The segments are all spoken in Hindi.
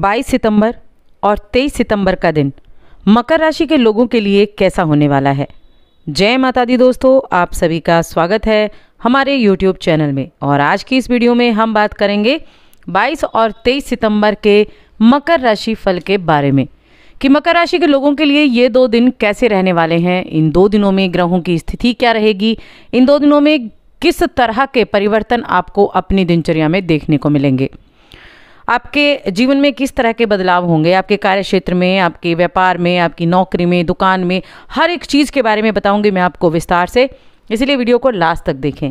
22 सितंबर और 23 सितंबर का दिन मकर राशि के लोगों के लिए कैसा होने वाला है जय माता दी दोस्तों आप सभी का स्वागत है हमारे YouTube चैनल में और आज की इस वीडियो में हम बात करेंगे 22 और 23 सितंबर के मकर राशि फल के बारे में कि मकर राशि के लोगों के लिए ये दो दिन कैसे रहने वाले हैं इन दो दिनों में ग्रहों की स्थिति क्या रहेगी इन दो दिनों में किस तरह के परिवर्तन आपको अपनी दिनचर्या में देखने को मिलेंगे आपके जीवन में किस तरह के बदलाव होंगे आपके कार्य क्षेत्र में आपके व्यापार में आपकी नौकरी में दुकान में हर एक चीज़ के बारे में बताऊंगी मैं आपको विस्तार से इसलिए वीडियो को लास्ट तक देखें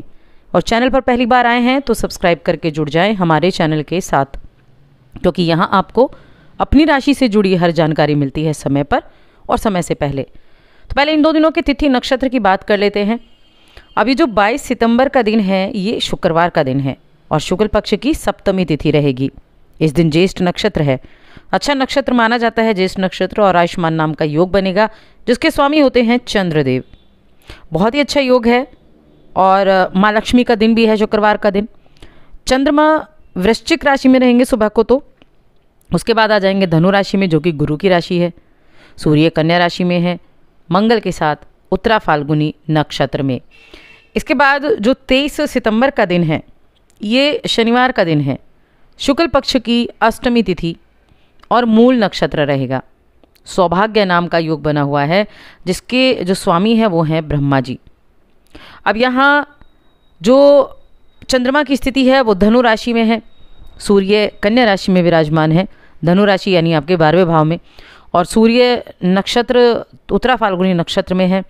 और चैनल पर पहली बार आए हैं तो सब्सक्राइब करके जुड़ जाएं हमारे चैनल के साथ क्योंकि तो यहाँ आपको अपनी राशि से जुड़ी हर जानकारी मिलती है समय पर और समय से पहले तो पहले इन दो दिनों के तिथि नक्षत्र की बात कर लेते हैं अभी जो 22 सितंबर का दिन है ये शुक्रवार का दिन है और शुक्ल पक्ष की सप्तमी तिथि रहेगी इस दिन ज्येष्ठ नक्षत्र है अच्छा नक्षत्र माना जाता है ज्येष्ठ नक्षत्र और आयुष्मान नाम का योग बनेगा जिसके स्वामी होते हैं चंद्रदेव बहुत ही अच्छा योग है और माँ लक्ष्मी का दिन भी है शुक्रवार का दिन चंद्रमा वृश्चिक राशि में रहेंगे सुबह को तो उसके बाद आ जाएंगे धनु राशि में जो कि गुरु की राशि है सूर्य कन्या राशि में है मंगल के साथ उत्तरा फाल्गुनी नक्षत्र में इसके बाद जो तेईस सितंबर का दिन है ये शनिवार का दिन है शुक्ल पक्ष की अष्टमी तिथि और मूल नक्षत्र रहेगा सौभाग्य नाम का योग बना हुआ है जिसके जो स्वामी है वो हैं ब्रह्मा जी अब यहाँ जो चंद्रमा की स्थिति है वो धनु राशि में है सूर्य कन्या राशि में विराजमान है धनु राशि यानी आपके बारहवें भाव में और सूर्य नक्षत्र उत्तरा फाल्गुनी नक्षत्र में है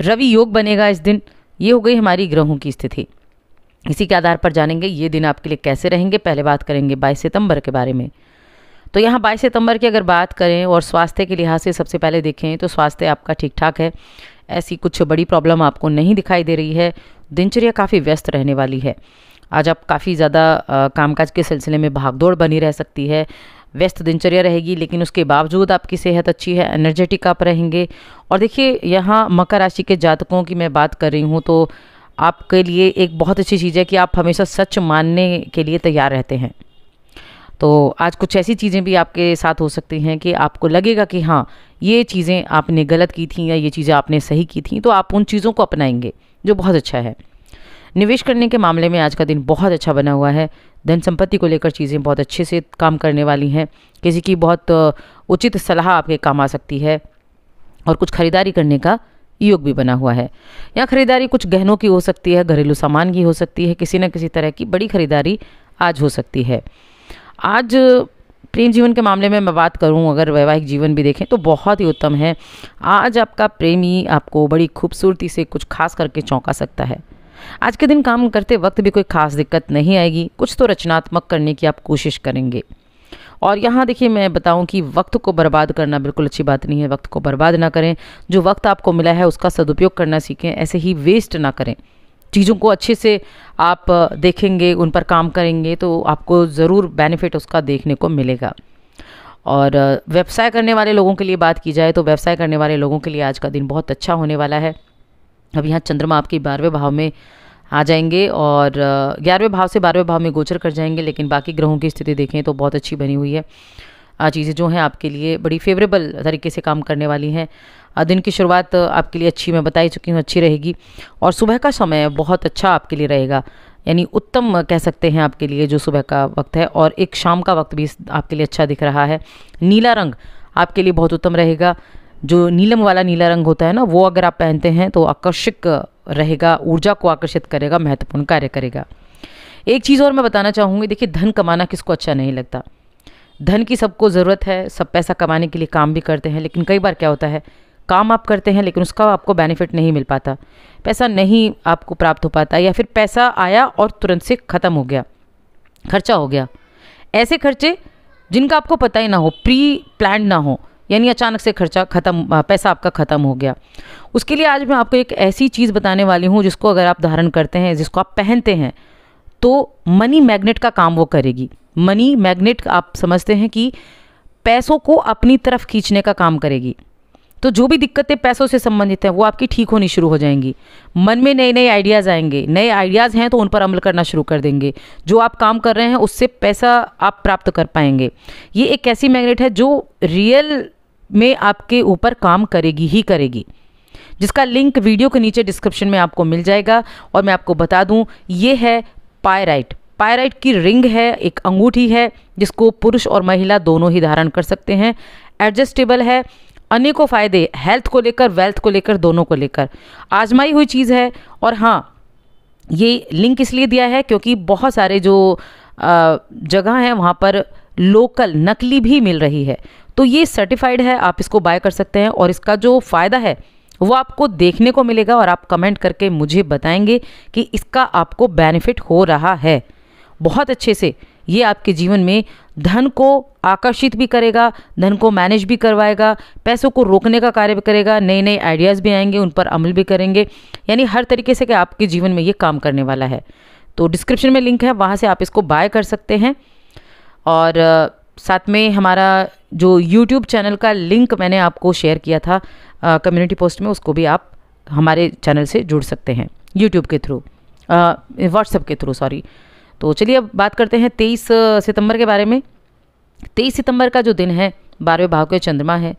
रवि योग बनेगा इस दिन ये हो गई हमारी ग्रहों की स्थिति इसी के आधार पर जानेंगे ये दिन आपके लिए कैसे रहेंगे पहले बात करेंगे बाईस सितंबर के बारे में तो यहाँ बाईस सितंबर की अगर बात करें और स्वास्थ्य के लिहाज से सबसे पहले देखें तो स्वास्थ्य आपका ठीक ठाक है ऐसी कुछ बड़ी प्रॉब्लम आपको नहीं दिखाई दे रही है दिनचर्या काफ़ी व्यस्त रहने वाली है आज आप काफ़ी ज़्यादा कामकाज के सिलसिले में भागदौड़ बनी रह सकती है व्यस्त दिनचर्या रहेगी लेकिन उसके बावजूद आपकी सेहत अच्छी है एनर्जेटिक आप रहेंगे और देखिए यहाँ मकर राशि के जातकों की मैं बात कर रही हूँ तो आपके लिए एक बहुत अच्छी चीज़ है कि आप हमेशा सच मानने के लिए तैयार रहते हैं तो आज कुछ ऐसी चीज़ें भी आपके साथ हो सकती हैं कि आपको लगेगा कि हाँ ये चीज़ें आपने गलत की थी या ये चीज़ें आपने सही की थी तो आप उन चीज़ों को अपनाएंगे जो बहुत अच्छा है निवेश करने के मामले में आज का दिन बहुत अच्छा बना हुआ है धन संपत्ति को लेकर चीज़ें बहुत अच्छे से काम करने वाली हैं किसी की बहुत उचित सलाह आपके काम आ सकती है और कुछ खरीदारी करने का योग भी बना हुआ है यहाँ खरीदारी कुछ गहनों की हो सकती है घरेलू सामान की हो सकती है किसी न किसी तरह की बड़ी खरीदारी आज हो सकती है आज प्रेम जीवन के मामले में मैं बात करूं अगर वैवाहिक जीवन भी देखें तो बहुत ही उत्तम है आज आपका प्रेमी आपको बड़ी खूबसूरती से कुछ खास करके चौंका सकता है आज के दिन काम करते वक्त भी कोई खास दिक्कत नहीं आएगी कुछ तो रचनात्मक करने की आप कोशिश करेंगे और यहाँ देखिए मैं बताऊँ कि वक्त को बर्बाद करना बिल्कुल अच्छी बात नहीं है वक्त को बर्बाद ना करें जो वक्त आपको मिला है उसका सदुपयोग करना सीखें ऐसे ही वेस्ट ना करें चीज़ों को अच्छे से आप देखेंगे उन पर काम करेंगे तो आपको ज़रूर बेनिफिट उसका देखने को मिलेगा और व्यवसाय करने वाले लोगों के लिए बात की जाए तो व्यवसाय करने वाले लोगों के लिए आज का दिन बहुत अच्छा होने वाला है अब यहाँ चंद्रमा आपके बारहवें भाव में आ जाएंगे और ग्यारहवें भाव से बारहवें भाव में गोचर कर जाएंगे लेकिन बाकी ग्रहों की स्थिति देखें तो बहुत अच्छी बनी हुई है चीज़ें जो हैं आपके लिए बड़ी फेवरेबल तरीके से काम करने वाली हैं दिन की शुरुआत आपके लिए अच्छी मैं बताई चुकी हूँ अच्छी रहेगी और सुबह का समय बहुत अच्छा आपके लिए रहेगा यानी उत्तम कह सकते हैं आपके लिए जो सुबह का वक्त है और एक शाम का वक्त भी आपके लिए अच्छा दिख रहा है नीला रंग आपके लिए बहुत उत्तम रहेगा जो नीलम वाला नीला रंग होता है ना वो अगर आप पहनते हैं तो आकर्षक रहेगा ऊर्जा को आकर्षित करेगा महत्वपूर्ण कार्य करेगा एक चीज़ और मैं बताना चाहूँगी देखिए धन कमाना किसको अच्छा नहीं लगता धन की सबको ज़रूरत है सब पैसा कमाने के लिए काम भी करते हैं लेकिन कई बार क्या होता है काम आप करते हैं लेकिन उसका आपको बेनिफिट नहीं मिल पाता पैसा नहीं आपको प्राप्त हो पाता या फिर पैसा आया और तुरंत से ख़त्म हो गया खर्चा हो गया ऐसे खर्चे जिनका आपको पता ही ना हो प्री प्लान ना हो यानी अचानक से खर्चा ख़त्म पैसा आपका ख़त्म हो गया उसके लिए आज मैं आपको एक ऐसी चीज़ बताने वाली हूँ जिसको अगर आप धारण करते हैं जिसको आप पहनते हैं तो मनी मैग्नेट का काम वो करेगी मनी मैग्नेट आप समझते हैं कि पैसों को अपनी तरफ खींचने का काम करेगी तो जो भी दिक्कतें पैसों से संबंधित हैं वो आपकी ठीक होनी शुरू हो जाएंगी मन में नए नए आइडियाज़ आएंगे नए आइडियाज़ हैं तो उन पर अमल करना शुरू कर देंगे जो आप काम कर रहे हैं उससे पैसा आप प्राप्त कर पाएंगे ये एक ऐसी मैग्नेट है जो रियल में आपके ऊपर काम करेगी ही करेगी जिसका लिंक वीडियो के नीचे डिस्क्रिप्शन में आपको मिल जाएगा और मैं आपको बता दूं ये है पायराइट पायराइट की रिंग है एक अंगूठी है जिसको पुरुष और महिला दोनों ही धारण कर सकते हैं एडजस्टेबल है अनेकों फ़ायदे हेल्थ को लेकर वेल्थ को लेकर दोनों को लेकर आजमाई हुई चीज़ है और हाँ ये लिंक इसलिए दिया है क्योंकि बहुत सारे जो जगह हैं वहाँ पर लोकल नकली भी मिल रही है तो ये सर्टिफाइड है आप इसको बाय कर सकते हैं और इसका जो फ़ायदा है वो आपको देखने को मिलेगा और आप कमेंट करके मुझे बताएंगे कि इसका आपको बेनिफिट हो रहा है बहुत अच्छे से ये आपके जीवन में धन को आकर्षित भी करेगा धन को मैनेज भी करवाएगा पैसों को रोकने का कार्य भी करेगा नए नए आइडियाज़ भी आएंगे उन पर अमल भी करेंगे यानी हर तरीके से कि आपके जीवन में ये काम करने वाला है तो डिस्क्रिप्शन में लिंक है वहाँ से आप इसको बाय कर सकते हैं और साथ में हमारा जो यूट्यूब चैनल का लिंक मैंने आपको शेयर किया था कम्युनिटी पोस्ट में उसको भी आप हमारे चैनल से जुड़ सकते हैं यूट्यूब के थ्रू व्हाट्सएप के थ्रू सॉरी तो चलिए अब बात करते हैं तेईस सितंबर के बारे में तेईस सितंबर का जो दिन है बारहवें भाव के चंद्रमा है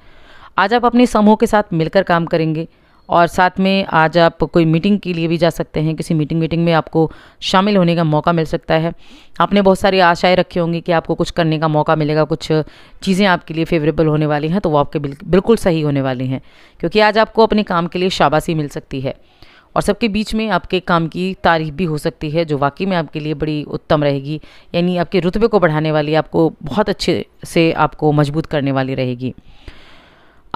आज आप अपने समूह के साथ मिलकर काम करेंगे और साथ में आज आप कोई मीटिंग के लिए भी जा सकते हैं किसी मीटिंग मीटिंग में आपको शामिल होने का मौका मिल सकता है आपने बहुत सारी आशाएं रखी होंगी कि आपको कुछ करने का मौका मिलेगा कुछ चीज़ें आपके लिए फेवरेबल होने वाली हैं तो वो आपके बिल्कुल सही होने वाली हैं क्योंकि आज आपको अपने काम के लिए शाबाशी मिल सकती है और सबके बीच में आपके काम की तारीफ भी हो सकती है जो वाकई में आपके लिए बड़ी उत्तम रहेगी यानी आपके रुतबे को बढ़ाने वाली आपको बहुत अच्छे से आपको मजबूत करने वाली रहेगी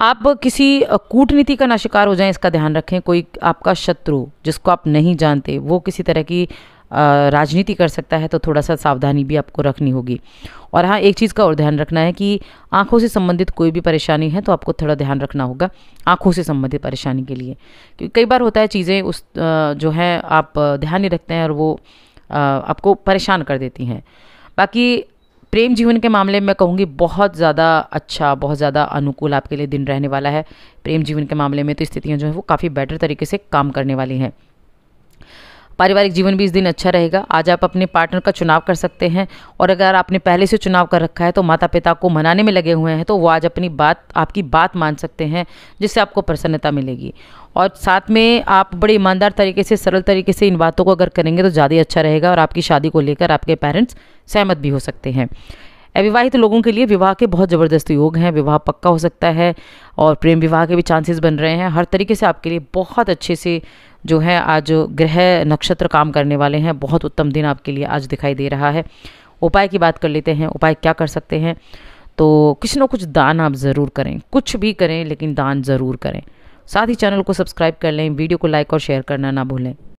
आप किसी कूटनीति का ना शिकार हो जाएं इसका ध्यान रखें कोई आपका शत्रु जिसको आप नहीं जानते वो किसी तरह की राजनीति कर सकता है तो थोड़ा सा सावधानी भी आपको रखनी होगी और हाँ एक चीज़ का और ध्यान रखना है कि आंखों से संबंधित कोई भी परेशानी है तो आपको थोड़ा ध्यान रखना होगा आंखों से संबंधित परेशानी के लिए क्योंकि कई बार होता है चीज़ें उस जो है आप ध्यान ही रखते हैं और वो आपको परेशान कर देती हैं बाकी प्रेम जीवन के मामले में मैं कहूँगी बहुत ज़्यादा अच्छा बहुत ज़्यादा अनुकूल आपके लिए दिन रहने वाला है प्रेम जीवन के मामले में तो स्थितियाँ जो है वो काफ़ी बेटर तरीके से काम करने वाली हैं पारिवारिक जीवन भी इस दिन अच्छा रहेगा आज आप अपने पार्टनर का चुनाव कर सकते हैं और अगर आपने पहले से चुनाव कर रखा है तो माता पिता को मनाने में लगे हुए हैं तो वो आज अपनी बात आपकी बात मान सकते हैं जिससे आपको प्रसन्नता मिलेगी और साथ में आप बड़े ईमानदार तरीके से सरल तरीके से इन बातों को अगर करेंगे तो ज़्यादा अच्छा रहेगा और आपकी शादी को लेकर आपके पेरेंट्स सहमत भी हो सकते हैं अविवाहित लोगों के लिए विवाह के बहुत ज़बरदस्त योग हैं विवाह पक्का हो सकता है और प्रेम विवाह के भी चांसेस बन रहे हैं हर तरीके से आपके लिए बहुत अच्छे से जो है आज ग्रह नक्षत्र काम करने वाले हैं बहुत उत्तम दिन आपके लिए आज दिखाई दे रहा है उपाय की बात कर लेते हैं उपाय क्या कर सकते हैं तो कुछ ना कुछ दान आप ज़रूर करें कुछ भी करें लेकिन दान ज़रूर करें साथ ही चैनल को सब्सक्राइब कर लें वीडियो को लाइक और शेयर करना ना भूलें